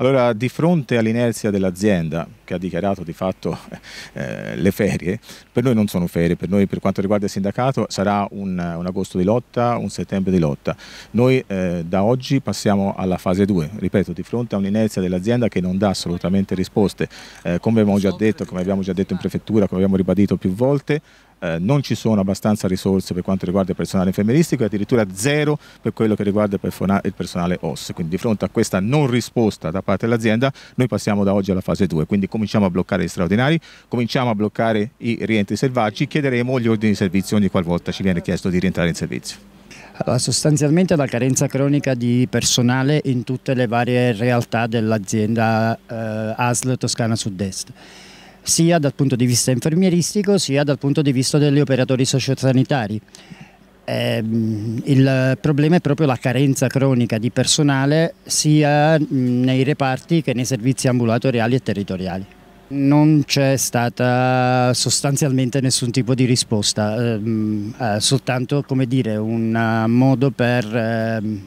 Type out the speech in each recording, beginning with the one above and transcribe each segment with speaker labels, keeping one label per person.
Speaker 1: Allora, di fronte all'inerzia dell'azienda, che ha dichiarato di fatto eh, le ferie, per noi non sono ferie, per noi per quanto riguarda il sindacato sarà un, un agosto di lotta, un settembre di lotta. Noi eh, da oggi passiamo alla fase 2, ripeto, di fronte a un'inerzia dell'azienda che non dà assolutamente risposte, eh, come abbiamo già detto, come abbiamo già detto in prefettura, come abbiamo ribadito più volte, eh, non ci sono abbastanza risorse per quanto riguarda il personale infermieristico e addirittura zero per quello che riguarda il personale OS. Quindi di fronte a questa non risposta da parte dell'azienda noi passiamo da oggi alla fase 2, quindi cominciamo a bloccare gli straordinari, cominciamo a bloccare i rientri selvaggi, chiederemo gli ordini di servizio ogni qualvolta ci viene chiesto di rientrare in servizio.
Speaker 2: Allora, sostanzialmente la carenza cronica di personale in tutte le varie realtà dell'azienda eh, ASL Toscana Sud-Est sia dal punto di vista infermieristico sia dal punto di vista degli operatori sociosanitari. Ehm, il problema è proprio la carenza cronica di personale sia nei reparti che nei servizi ambulatoriali e territoriali. Non c'è stata sostanzialmente nessun tipo di risposta, ehm, eh, soltanto dire, un modo per... Ehm,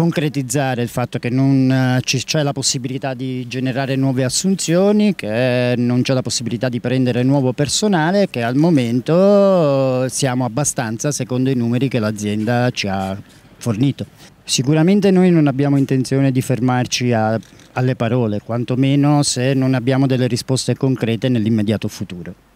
Speaker 2: concretizzare il fatto che non eh, c'è la possibilità di generare nuove assunzioni, che non c'è la possibilità di prendere nuovo personale, che al momento eh, siamo abbastanza secondo i numeri che l'azienda ci ha fornito. Sicuramente noi non abbiamo intenzione di fermarci a, alle parole, quantomeno se non abbiamo delle risposte concrete nell'immediato futuro.